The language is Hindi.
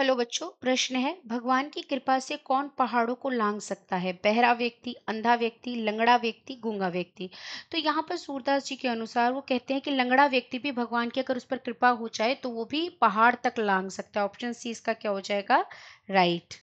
हेलो बच्चों प्रश्न है भगवान की कृपा से कौन पहाड़ों को लांग सकता है बहरा व्यक्ति अंधा व्यक्ति लंगड़ा व्यक्ति गूंगा व्यक्ति तो यहाँ पर सूरदास जी के अनुसार वो कहते हैं कि लंगड़ा व्यक्ति भी भगवान की अगर उस पर कृपा हो जाए तो वो भी पहाड़ तक लांग सकता है ऑप्शन सी इसका क्या हो जाएगा राइट